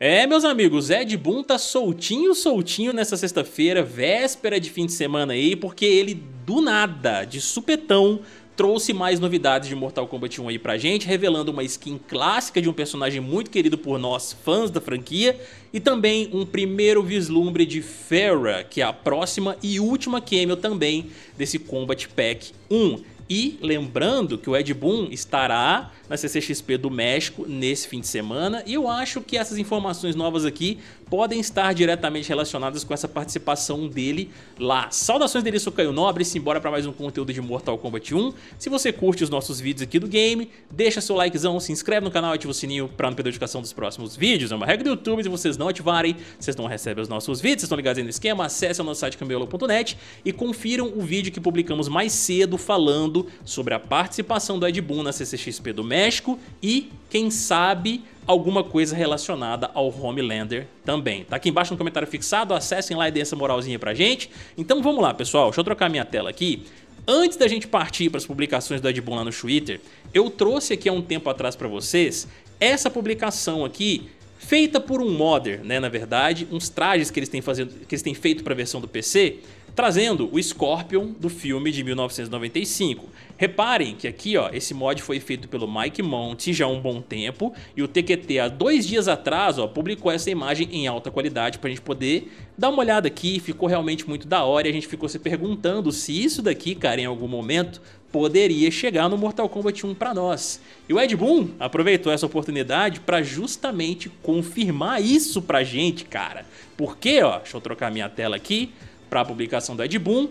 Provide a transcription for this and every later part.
É, meus amigos, Ed Boon tá soltinho, soltinho nessa sexta-feira, véspera de fim de semana aí, porque ele do nada, de supetão, trouxe mais novidades de Mortal Kombat 1 aí pra gente, revelando uma skin clássica de um personagem muito querido por nós, fãs da franquia, e também um primeiro vislumbre de Pharah, que é a próxima e última cameo também desse Combat Pack 1. E lembrando que o Ed Boon estará na CCXP do México nesse fim de semana. E eu acho que essas informações novas aqui podem estar diretamente relacionadas com essa participação dele lá. Saudações dele, sou Caio Nobre, simbora para mais um conteúdo de Mortal Kombat 1. Se você curte os nossos vídeos aqui do game, deixa seu likezão, se inscreve no canal e ativa o sininho para não perder a notificação dos próximos vídeos. É uma regra do YouTube, se vocês não ativarem, vocês não recebem os nossos vídeos, vocês estão ligados aí no esquema, acesse o nosso site cambiolo.net e confiram o vídeo que publicamos mais cedo falando sobre a participação do Ed Boon na CCXP do México e, quem sabe, alguma coisa relacionada ao Homelander também. Tá aqui embaixo no comentário fixado, acessem lá e deem essa moralzinha pra gente. Então vamos lá, pessoal, deixa eu trocar minha tela aqui. Antes da gente partir para as publicações do Ed Boon lá no Twitter, eu trouxe aqui há um tempo atrás para vocês essa publicação aqui feita por um modder, né, na verdade, uns trajes que eles têm, fazendo, que eles têm feito para a versão do PC, trazendo o Scorpion do filme de 1995. Reparem que aqui, ó, esse mod foi feito pelo Mike Monte já há um bom tempo e o TQT há dois dias atrás, ó, publicou essa imagem em alta qualidade para a gente poder dar uma olhada aqui. Ficou realmente muito da hora e a gente ficou se perguntando se isso daqui, cara, em algum momento poderia chegar no Mortal Kombat 1 para nós. E o Ed Boon aproveitou essa oportunidade para justamente confirmar isso pra gente, cara. Porque, ó, deixa eu trocar minha tela aqui para a publicação do Ed Boon.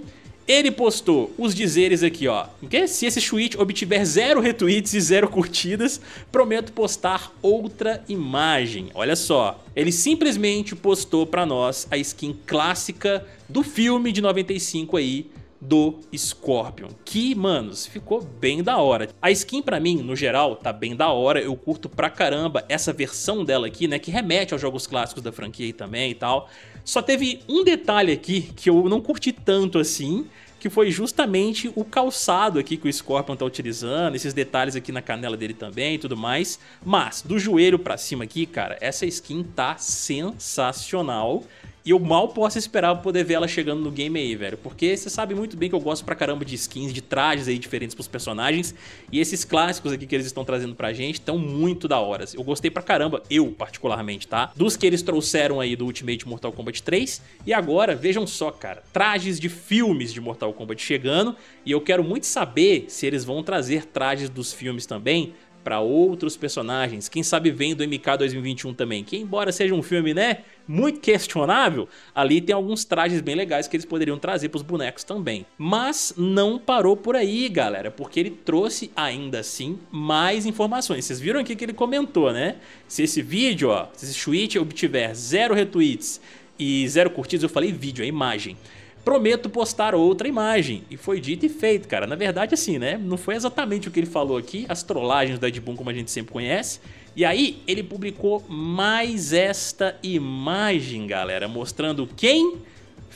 Ele postou os dizeres aqui, ó. Que se esse tweet obtiver zero retweets e zero curtidas, prometo postar outra imagem. Olha só, ele simplesmente postou para nós a skin clássica do filme de 95 aí, do Scorpion, que, manos, ficou bem da hora. A skin pra mim, no geral, tá bem da hora, eu curto pra caramba essa versão dela aqui, né, que remete aos jogos clássicos da franquia também e tal. Só teve um detalhe aqui que eu não curti tanto assim, que foi justamente o calçado aqui que o Scorpion tá utilizando, esses detalhes aqui na canela dele também e tudo mais. Mas, do joelho pra cima aqui, cara, essa skin tá sensacional. E eu mal posso esperar poder ver ela chegando no game aí, velho. Porque você sabe muito bem que eu gosto pra caramba de skins, de trajes aí diferentes pros personagens. E esses clássicos aqui que eles estão trazendo pra gente estão muito da hora. Assim. Eu gostei pra caramba, eu particularmente, tá? Dos que eles trouxeram aí do Ultimate Mortal Kombat 3. E agora, vejam só, cara. Trajes de filmes de Mortal Kombat chegando. E eu quero muito saber se eles vão trazer trajes dos filmes também para outros personagens. Quem sabe vem do MK 2021 também, que embora seja um filme, né, muito questionável, ali tem alguns trajes bem legais que eles poderiam trazer para os bonecos também. Mas não parou por aí, galera, porque ele trouxe ainda assim mais informações. Vocês viram aqui que ele comentou, né? Se esse vídeo, ó, se esse tweet obtiver zero retweets e zero curtidas, eu falei vídeo, é imagem Prometo postar outra imagem. E foi dito e feito, cara. Na verdade, assim, né? Não foi exatamente o que ele falou aqui, as trollagens do Ed Boon, como a gente sempre conhece. E aí, ele publicou mais esta imagem, galera, mostrando quem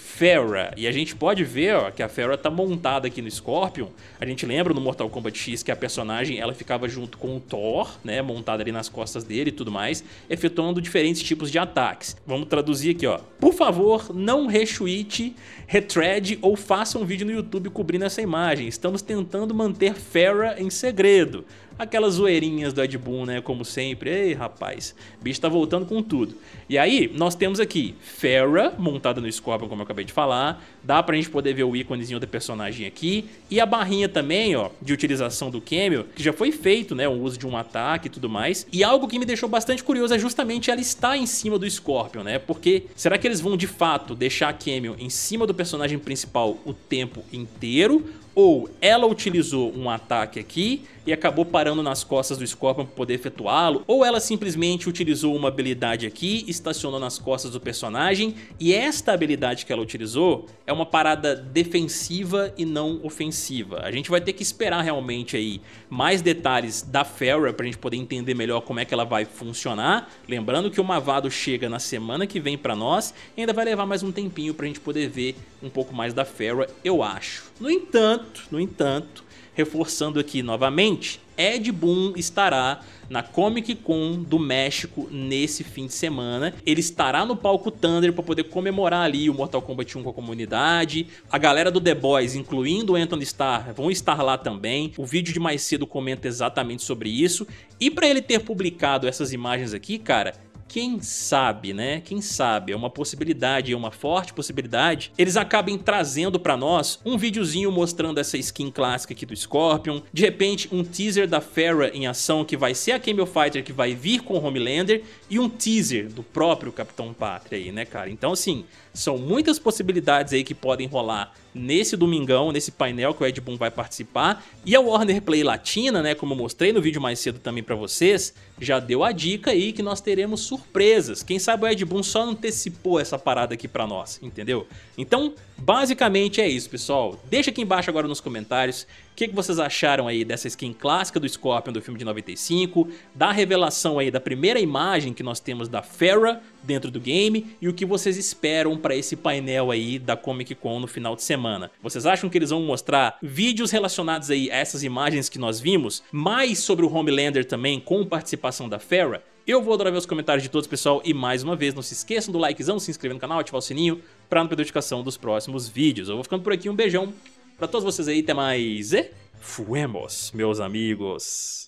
Fera. E a gente pode ver ó, que a Fera tá montada aqui no Scorpion. A gente lembra no Mortal Kombat X que a personagem ela ficava junto com o Thor, né? Montada ali nas costas dele e tudo mais, efetuando diferentes tipos de ataques. Vamos traduzir aqui, ó. Por favor, não retweet, retread ou faça um vídeo no YouTube cobrindo essa imagem. Estamos tentando manter Fera em segredo aquelas zoeirinhas do Ed Boon, né? Como sempre. Ei, rapaz, bicho tá voltando com tudo. E aí, nós temos aqui Fera, montada no Scorpion, como eu acabei de falar. Dá pra gente poder ver o íconezinho da personagem aqui. E a barrinha também, ó, de utilização do Camel, que já foi feito, né? O uso de um ataque e tudo mais. E algo que me deixou bastante curioso é justamente ela estar em cima do Scorpion, né? Porque será que eles vão de fato deixar a Camel em cima do personagem principal o tempo inteiro? ou ela utilizou um ataque aqui e acabou parando nas costas do Scorpion para poder efetuá-lo, ou ela simplesmente utilizou uma habilidade aqui, estacionou nas costas do personagem, e esta habilidade que ela utilizou é uma parada defensiva e não ofensiva. A gente vai ter que esperar realmente aí mais detalhes da Pharah para a gente poder entender melhor como é que ela vai funcionar, lembrando que o Mavado chega na semana que vem para nós, e ainda vai levar mais um tempinho para a gente poder ver um pouco mais da Pharah, eu acho. No entanto, entanto, no entanto, reforçando aqui novamente, Ed Boon estará na Comic Con do México nesse fim de semana. Ele estará no palco Thunder para poder comemorar ali o Mortal Kombat 1 com a comunidade. A galera do The Boys, incluindo o Anthony Starr, vão estar lá também. O vídeo de mais cedo comenta exatamente sobre isso. E para ele ter publicado essas imagens aqui, cara, quem sabe, né? Quem sabe, é uma possibilidade, é uma forte possibilidade, eles acabem trazendo para nós um videozinho mostrando essa skin clássica aqui do Scorpion, de repente um teaser da Pharah em ação que vai ser a Camel Fighter que vai vir com o Homelander e um teaser do próprio Capitão Pátria aí, né, cara? Então, assim, são muitas possibilidades aí que podem rolar nesse domingão, nesse painel que o Ed Boon vai participar. E a Warner Play Latina, né, como eu mostrei no vídeo mais cedo também para vocês, já deu a dica aí que nós teremos surpresas. Quem sabe o Ed Boon só antecipou essa parada aqui para nós, entendeu? Então, basicamente é isso, pessoal. Deixa aqui embaixo agora nos comentários o que, que vocês acharam aí dessa skin clássica do Scorpion do filme de 95, da revelação aí da primeira imagem que nós temos da Farah, dentro do game e o que vocês esperam para esse painel aí da Comic Con no final de semana. Vocês acham que eles vão mostrar vídeos relacionados aí a essas imagens que nós vimos, mais sobre o Homelander também com participação da Fera? Eu vou adorar ver os comentários de todos, pessoal, e mais uma vez, não se esqueçam do likezão, se inscrever no canal, ativar o sininho para não perder notificação dos próximos vídeos. Eu vou ficando por aqui, um beijão para todos vocês aí, até mais e fuemos, meus amigos!